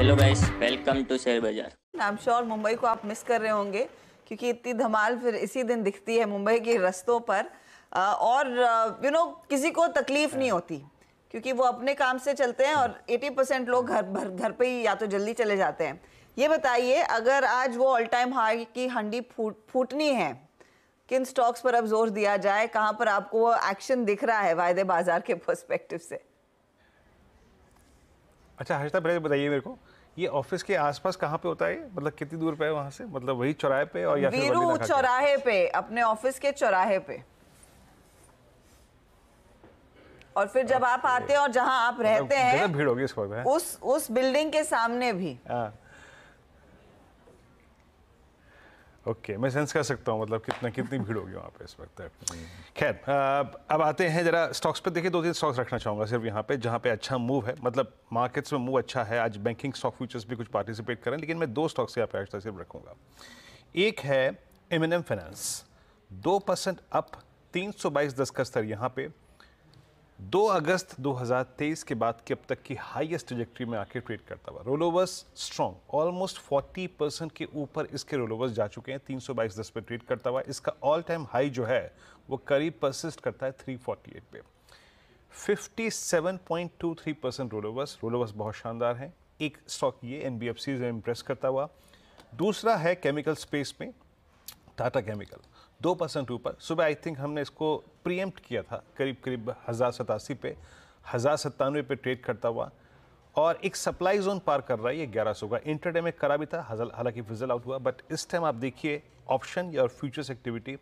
Hello guys welcome to share बाजार नाम शोर मुंबई को आप मिस कर रहे होंगे क्योंकि इतनी धमाल फिर इसी दिन दिखती है मुंबई के रस्तों पर और यू नो किसी को तकलीफ नहीं होती क्योंकि वो अपने काम से चलते हैं और 80 परसेंट लोग घर भर घर पे ही या तो जल्दी चले जाते हैं ये बताइए अगर आज वो ऑल टाइम हाई की हंडी फूट फूटनी है किन स्टॉक्स पर अब जोर दिया जाए कहाँ पर आपको वो एक्शन दिख रहा है वायदे बाजार के परस्पेक्टिव से अच्छा हर्षता बताइए मेरे को ये ऑफिस के आसपास कहाँ पे होता है मतलब कितनी दूर पे है वहां से मतलब वही चौराहे पे और या वीरू चौराहे पे अपने ऑफिस के चौराहे पे और फिर जब आप आते हैं और जहाँ आप मतलब रहते हैं भीड़ होगी उस उस बिल्डिंग के सामने भी हाँ। ओके okay, मैं सेंस कर सकता हूँ मतलब कितना कितनी भीड़ होगी वहाँ पे इस वक्त हम्म। खैर अब आते हैं जरा स्टॉक्स पे देखिए दो तीन स्टॉक्स रखना चाहूँगा सिर्फ यहाँ पे जहाँ पे अच्छा मूव है मतलब मार्केट्स में मूव अच्छा है आज बैंकिंग स्टॉक फ्यूचर्स भी कुछ पार्टिसिपेट करें लेकिन मैं दो स्टॉक्स यहाँ पे आज सिर्फ रखूँगा एक है एम फाइनेंस दो परसेंट अप तीन सौ बाईस दस का स्तर यहाँ पे दो अगस्त 2023 के बाद की अब तक की हाईएस्ट ट्रेजेक्ट्री में आके ट्रेड करता हुआ roll overs strong almost 40 percent के ऊपर इसके रोल ओवर्स जा चुके हैं तीन सौ बाईस दस पे ट्रेड करता हुआ इसका ऑल टाइम हाई जो है वो करीब परसिस्ट करता है 348 पे 57.23 percent roll overs roll overs बहुत शानदार हैं एक स्टॉक ये N B F C impress करता हुआ दूसरा है केमिकल स्पेस में टाटा केमिकल दो परसेंट ऊपर सुबह आई थिंक हमने इसको प्रीएम्प्ट किया था करीब करीब हज़ार सतासी पे हज़ार सत्तानवे पे ट्रेड करता हुआ और एक सप्लाई जोन पार कर रहा है ये ग्यारह सौ का इंटरडे में करा भी था हालांकि फिजल आउट हुआ बट इस टाइम आप देखिए ऑप्शन या और फ्यूचर्स एक्टिविटी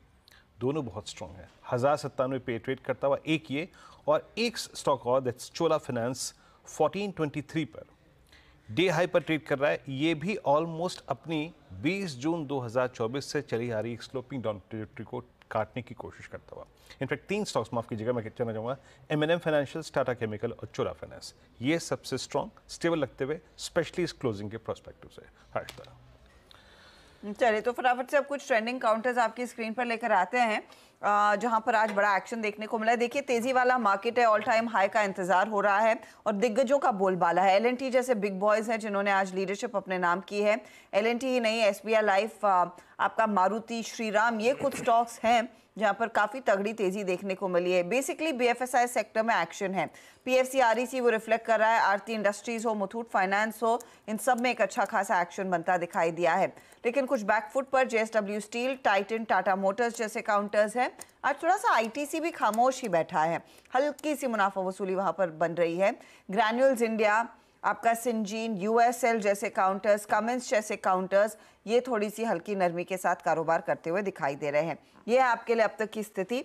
दोनों बहुत स्ट्रॉन्ग है हज़ार सत्तानवे पे ट्रेड करता हुआ एक ये और एक स्टॉक और that's Chola finance fourteen twenty three पर डे हाई पर कर रहा है ये भी ऑलमोस्ट अपनी 20 जून 2024 से चली आ रही स्लोपिंग डाउन ट्रेजेक्ट्री को काटने की कोशिश करता हुआ इनफैक्ट तीन स्टॉक्स माफ कीजिएगा मैं कहना चाहूँगा M N M financial Tata chemical और चोरा फाइनेंस ये सबसे स्ट्रॉन्ग स्टेबल लगते हुए स्पेशली इस क्लोजिंग के प्रोस्पेक्टिव से हर्ष हाँ, चलिए तो फटाफट से अब कुछ ट्रेंडिंग काउंटर्स आपकी स्क्रीन पर लेकर आते हैं जहां पर आज बड़ा एक्शन देखने को मिला है देखिए तेजी वाला मार्केट है ऑल टाइम हाई का इंतजार हो रहा है और दिग्गजों का बोलबाला है एलएनटी जैसे बिग बॉयज हैं जिन्होंने आज लीडरशिप अपने नाम की है एलएनटी ही नहीं एस लाइफ आपका मारुति श्रीराम ये कुछ स्टॉक्स हैं जहाँ पर काफ़ी तगड़ी तेजी देखने को मिली है बेसिकली बी सेक्टर में एक्शन है पी आरईसी e वो रिफ्लेक्ट कर रहा है आरती इंडस्ट्रीज हो मुथूट फाइनेंस हो इन सब में एक अच्छा खासा एक्शन बनता दिखाई दिया है लेकिन कुछ बैकफुट पर JSW steel Titan Tata motors जैसे काउंटर्स है है आज थोड़ा सा आईटीसी भी खामोश ही बैठा है हल्की सी मुनाफा वसूली वहां पर बन रही है ग्रैन्यूल्स इंडिया आपका सिंजीन यूएसएल जैसे काउंटर्स कमेंस जैसे काउंटर्स ये थोड़ी सी हल्की नरमी के साथ कारोबार करते हुए दिखाई दे रहे हैं ये है आपके लिए अब तक की स्थिति